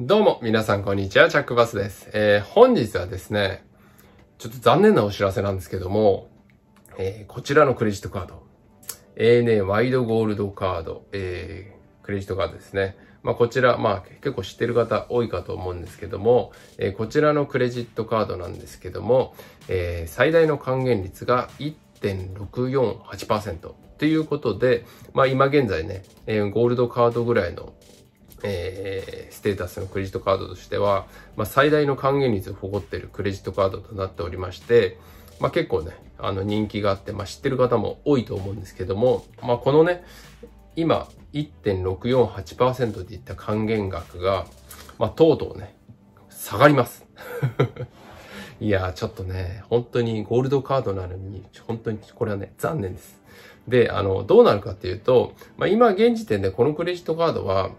どうも、皆さんこんにちは、チャックバスです。えー、本日はですね、ちょっと残念なお知らせなんですけども、えー、こちらのクレジットカード、ANA ワイドゴールドカード、えー、クレジットカードですね。まあ、こちら、まあ、結構知ってる方多いかと思うんですけども、えこちらのクレジットカードなんですけども、え最大の還元率が1.648%ということで、まあ、今現在ね、ゴールドカードぐらいのえー、ステータスのクレジットカードとしては、まあ、最大の還元率を誇っているクレジットカードとなっておりまして、まあ、結構ね、あの人気があって、まあ、知ってる方も多いと思うんですけども、まあ、このね、今1.648%っていった還元額が、まあ、とうとうね、下がります。いやちょっとね、本当にゴールドカードなのに、本当にこれはね、残念です。で、あの、どうなるかっていうと、まあ、今現時点でこのクレジットカードは、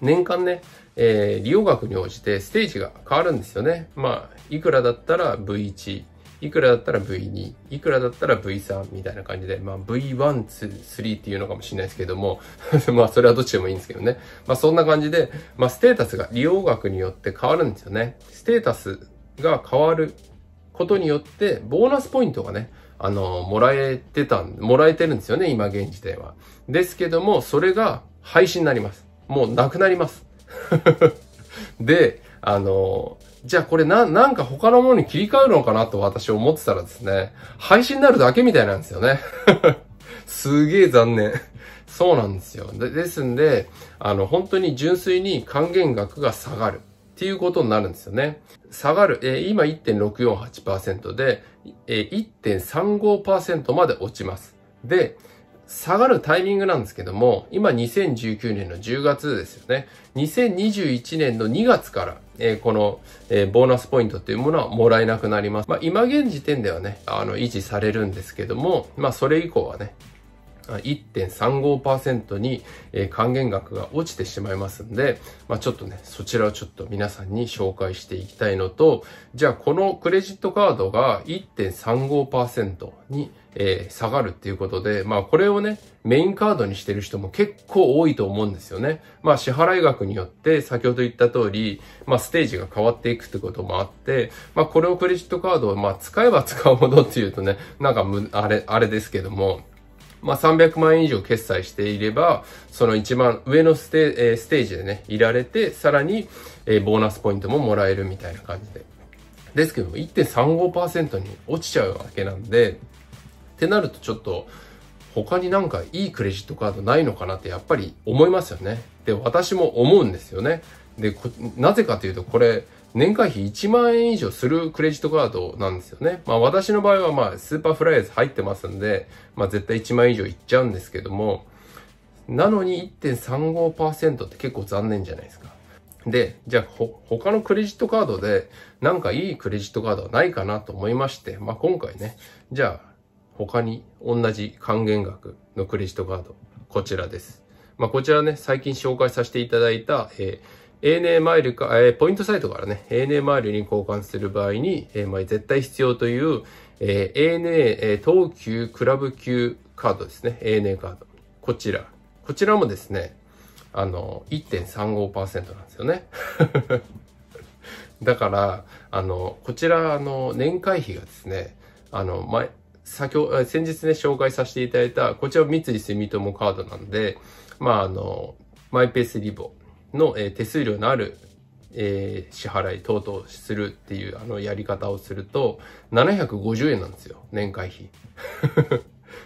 年間ね、えー、利用額に応じてステージが変わるんですよね。まあ、いくらだったら V1、いくらだったら V2、いくらだったら V3 みたいな感じで、まあ V1、2、3っていうのかもしれないですけども まあそれはどっちでもいいんですけどね。まあそんな感じで、まあステータスが利用額によって変わるんですよね。ステータスが変わることによって、ボーナスポイントがね、あの、もらえてたん、もらえてるんですよね、今現時点は。ですけども、それが廃止になります。もうなくなります。で、あの、じゃあこれな、なんか他のものに切り替えるのかなと私思ってたらですね、配信になるだけみたいなんですよね。すげえ残念。そうなんですよ。で、ですんで、あの、本当に純粋に還元額が下がるっていうことになるんですよね。下がる、えー、今1.648%で、えー、1.35%まで落ちます。で、下がるタイミングなんですけども、今2019年の10月ですよね。2021年の2月から、えー、この、えー、ボーナスポイントというものはもらえなくなります。まあ今現時点ではね、あの維持されるんですけども、まあそれ以降はね、1.35%に還元額が落ちてしまいますんで、まあ、ちょっとね、そちらをちょっと皆さんに紹介していきたいのと、じゃあこのクレジットカードが1.35%に下がるっていうことで、まあこれをね、メインカードにしてる人も結構多いと思うんですよね。まあ支払い額によって先ほど言った通り、まあステージが変わっていくってこともあって、まあこれをクレジットカードをまあ使えば使うほどっていうとね、なんかむ、あれ、あれですけども、まあ、300万円以上決済していれば、その一番上のステ,、えー、ステージでね、いられて、さらに、えー、ボーナスポイントももらえるみたいな感じで。ですけども、1.35%に落ちちゃうわけなんで、ってなるとちょっと、他になんかいいクレジットカードないのかなってやっぱり思いますよね。で、私も思うんですよね。で、なぜかというと、これ、年会費1万円以上するクレジットカードなんですよね。まあ私の場合はまあスーパーフライヤーズ入ってますんで、まあ絶対1万円以上いっちゃうんですけども、なのに1.35%って結構残念じゃないですか。で、じゃあ、ほ、他のクレジットカードで、なんかいいクレジットカードはないかなと思いまして、まあ、今回ね、じゃあ、他に同じ還元額のクレジットカード、こちらです。まあ、こちらね、最近紹介させていただいた、えー ANA マイルか、えー、ポイントサイトからね、ANA マイルに交換する場合に、えー、まあ、絶対必要という、えー、ANA、えー、東急クラブ級カードですね。ANA カード。こちら。こちらもですね、あの、1.35%なんですよね。だから、あの、こちら、あの、年会費がですね、あの、前、先ほ先日ね、紹介させていただいた、こちら三井住友カードなんで、まあ、あの、マイペースリボの、手数料のある、支払い等々するっていうあのやり方をすると、750円なんですよ、年会費。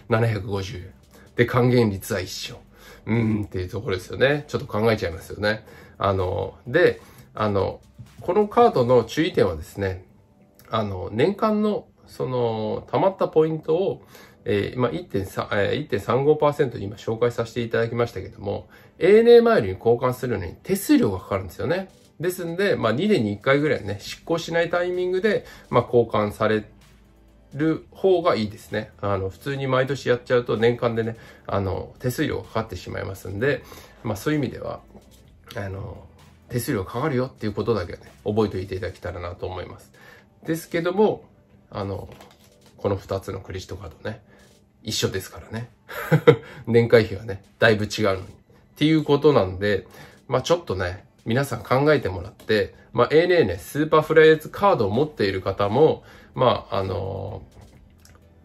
750 円。で、還元率は一緒。うん、っていうところですよね。ちょっと考えちゃいますよね。あの、で、あの、このカードの注意点はですね、あの、年間の、その、たまったポイントを、えー、まあ、1.35%今紹介させていただきましたけども、ANA マイルに交換するのに手数料がかかるんですよね。ですんで、まあ、2年に1回ぐらいね、執行しないタイミングで、まあ、交換される方がいいですね。あの、普通に毎年やっちゃうと年間でね、あの、手数料がかかってしまいますんで、まあ、そういう意味では、あの、手数料かかるよっていうことだけね、覚えておいていただけたらなと思います。ですけども、あの、この2つのクレジットカードね、一緒ですからね。年会費はね、だいぶ違うのに。っていうことなんで、まあちょっとね、皆さん考えてもらって、まあ ANA ね、スーパーフライエーズカードを持っている方も、まああのー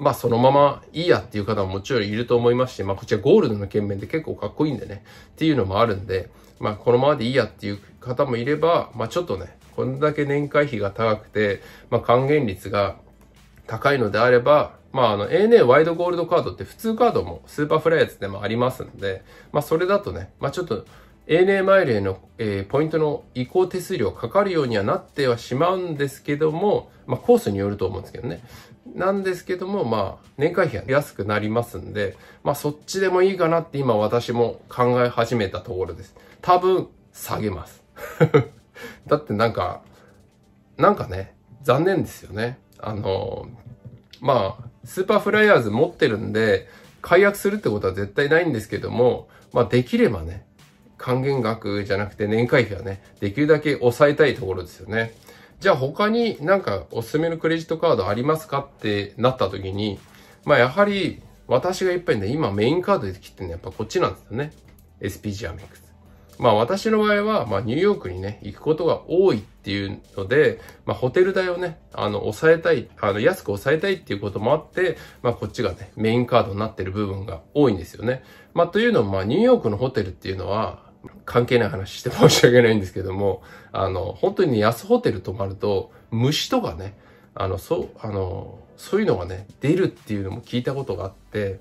まあそのままいいやっていう方ももちろんいると思いますし、まあこちらゴールドの券面で結構かっこいいんでね、っていうのもあるんで、まあこのままでいいやっていう方もいれば、まあちょっとね、こんだけ年会費が高くて、まあ還元率が高いのであれば、まあ、あの、ANA ワイドゴールドカードって普通カードもスーパーフライヤーズでもありますんで、まあ、それだとね、まあ、ちょっと ANA マイルへの、えー、ポイントの移行手数料かかるようにはなってはしまうんですけども、まあ、コースによると思うんですけどね。なんですけども、まあ、年会費は安くなりますんで、まあ、そっちでもいいかなって今私も考え始めたところです。多分、下げます。だってなんか、なんかね、残念ですよね。あのまあ、スーパーフライヤーズ持ってるんで、解約するってことは絶対ないんですけども、まあ、できればね、還元額じゃなくて年会費はね、できるだけ抑えたいところですよね。じゃあ他になんかおすすめのクレジットカードありますかってなった時に、まあやはり私がいっぱいね、今メインカードで切ってるのはやっぱこっちなんですよね。SPG アメックス。まあ私の場合は、まあニューヨークにね、行くことが多いっていうので、まあホテル代をね、あの、抑えたい、あの、安く抑えたいっていうこともあって、まあこっちがね、メインカードになってる部分が多いんですよね。まあというのも、まあニューヨークのホテルっていうのは、関係ない話して申し訳ないんですけども、あの、本当に安ホテル泊まると、虫とかね、あの、そう、あの、そういうのがね、出るっていうのも聞いたことがあって、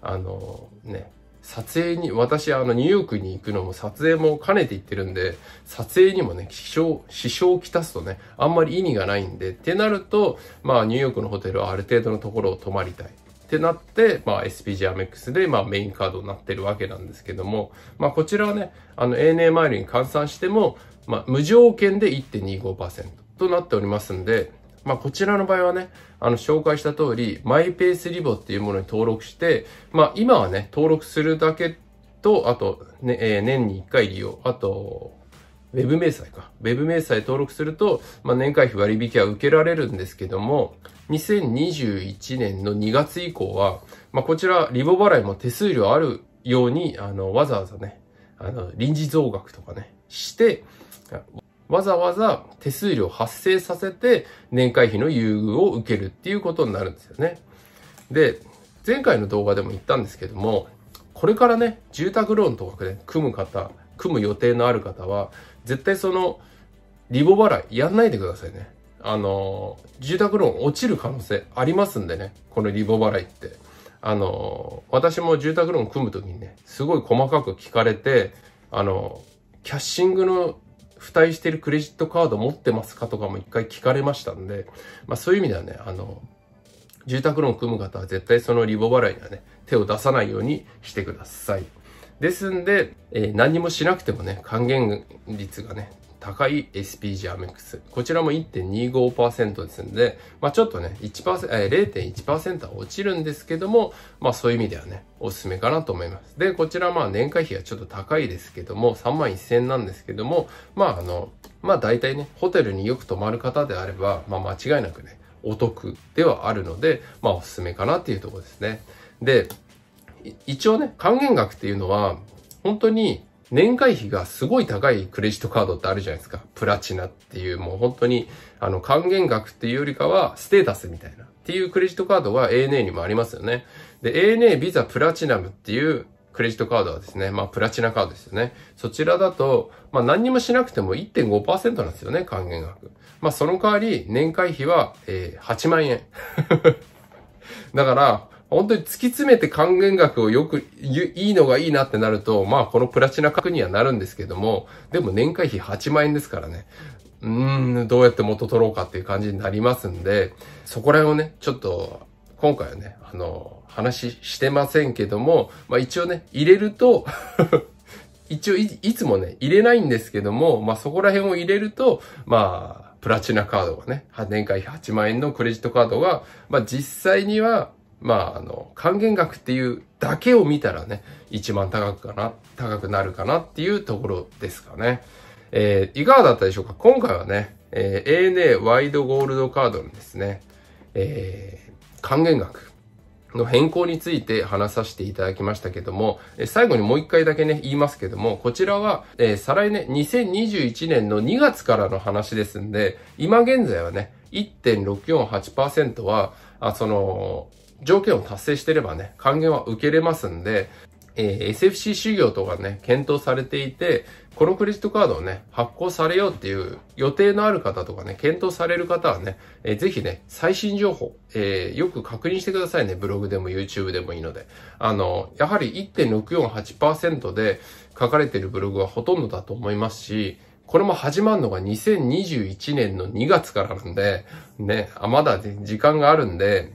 あの、ね、撮影に、私、あの、ニューヨークに行くのも撮影も兼ねて行ってるんで、撮影にもね、支障、支障をきたすとね、あんまり意味がないんで、ってなると、まあ、ニューヨークのホテルはある程度のところを泊まりたい。ってなって、まあ、SPG アメックスで、まあ、メインカードになってるわけなんですけども、まあ、こちらはね、あの、ANA マイルに換算しても、まあ、無条件で1.25%となっておりますんで、まあ、こちらの場合はね、あの、紹介した通り、マイペースリボっていうものに登録して、まあ、今はね、登録するだけと、あと、ね、えー、年に1回利用、あと、ウェブ明細か。ウェブ明細登録すると、まあ、年会費割引は受けられるんですけども、2021年の2月以降は、まあ、こちら、リボ払いも手数料あるように、あの、わざわざね、あの、臨時増額とかね、して、わざわざ手数料発生させて年会費の優遇を受けるっていうことになるんですよね。で、前回の動画でも言ったんですけども、これからね、住宅ローンとかで、ね、組む方、組む予定のある方は、絶対その、リボ払いやんないでくださいね。あの、住宅ローン落ちる可能性ありますんでね、このリボ払いって。あの、私も住宅ローン組むときにね、すごい細かく聞かれて、あの、キャッシングの付帯してるクレジットカード持ってますかとかも一回聞かれましたんで、まあそういう意味ではね、あの、住宅ローン組む方は絶対そのリボ払いにはね、手を出さないようにしてください。ですんで、えー、何もしなくてもね、還元率がね、高い s p g ックス。こちらも1.25%ですんで、まあちょっとね、1%、えー、0.1%は落ちるんですけども、まあそういう意味ではね、おすすめかなと思います。で、こちらまあ年会費はちょっと高いですけども、3万1000円なんですけども、まああの、まあ大体ね、ホテルによく泊まる方であれば、まあ間違いなくね、お得ではあるので、まあおすすめかなっていうところですね。で、一応ね、還元額っていうのは、本当に年会費がすごい高いクレジットカードってあるじゃないですか。プラチナっていう、もう本当に、あの、還元額っていうよりかは、ステータスみたいな。っていうクレジットカードは ANA にもありますよね。で、ANA ビザプラチナムっていうクレジットカードはですね、まあ、プラチナカードですよね。そちらだと、まあ、何にもしなくても1.5%なんですよね、還元額。まあ、その代わり、年会費は、えー、8万円。だから、本当に突き詰めて還元額をよく、いいのがいいなってなると、まあこのプラチナ格にはなるんですけども、でも年会費8万円ですからね。うーん、どうやって元取ろうかっていう感じになりますんで、そこら辺をね、ちょっと、今回はね、あの、話してませんけども、まあ一応ね、入れると 一応いつもね、入れないんですけども、まあそこら辺を入れると、まあ、プラチナカードがね、年会費8万円のクレジットカードが、まあ実際にはまあ、あの、還元額っていうだけを見たらね、一番高くかな、高くなるかなっていうところですかね。えー、いかがだったでしょうか今回はね、えー、ANA ワイドゴールドカードのですね、えー、還元額の変更について話させていただきましたけども、最後にもう一回だけね、言いますけども、こちらは、えー、再来年、2021年の2月からの話ですんで、今現在はね、1.648%は、あその、条件を達成してればね、還元は受けれますんで、えー、SFC 修行とかね、検討されていて、このクレジットカードをね、発行されようっていう予定のある方とかね、検討される方はね、えー、ぜひね、最新情報、えー、よく確認してくださいね。ブログでも YouTube でもいいので。あの、やはり1.648%で書かれているブログはほとんどだと思いますし、これも始まるのが2021年の2月からなんで、ね、あまだ時間があるんで、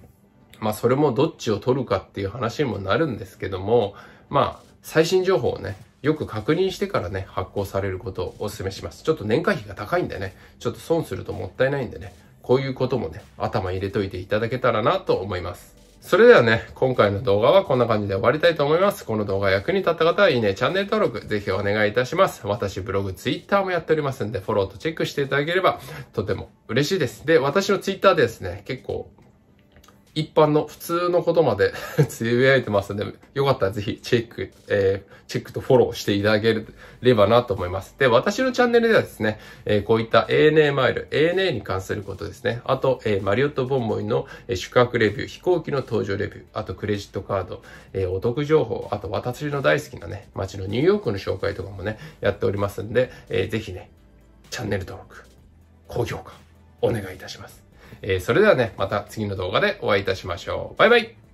まあそれもどっちを取るかっていう話にもなるんですけども、まあ最新情報をね、よく確認してからね、発行されることをお勧めします。ちょっと年会費が高いんでね、ちょっと損するともったいないんでね、こういうこともね、頭入れといていただけたらなと思います。それではね、今回の動画はこんな感じで終わりたいと思います。この動画役に立った方はいいね、チャンネル登録、ぜひお願いいたします。私、ブログ、ツイッターもやっておりますんで、フォローとチェックしていただければ、とても嬉しいです。で、私のツイッターでですね、結構一般の普通のことまで つぶやいてますので、よかったらぜひチェック、えー、チェックとフォローしていただければなと思います。で、私のチャンネルではですね、えー、こういった ANA マイル、ANA に関することですね。あと、えー、マリオットボンボイの宿泊レビュー、飛行機の搭乗レビュー、あとクレジットカード、えー、お得情報、あと私の大好きなね、街のニューヨークの紹介とかもね、やっておりますんで、えー、ぜひね、チャンネル登録、高評価、お願いいたします。えー、それではね、また次の動画でお会いいたしましょう。バイバイ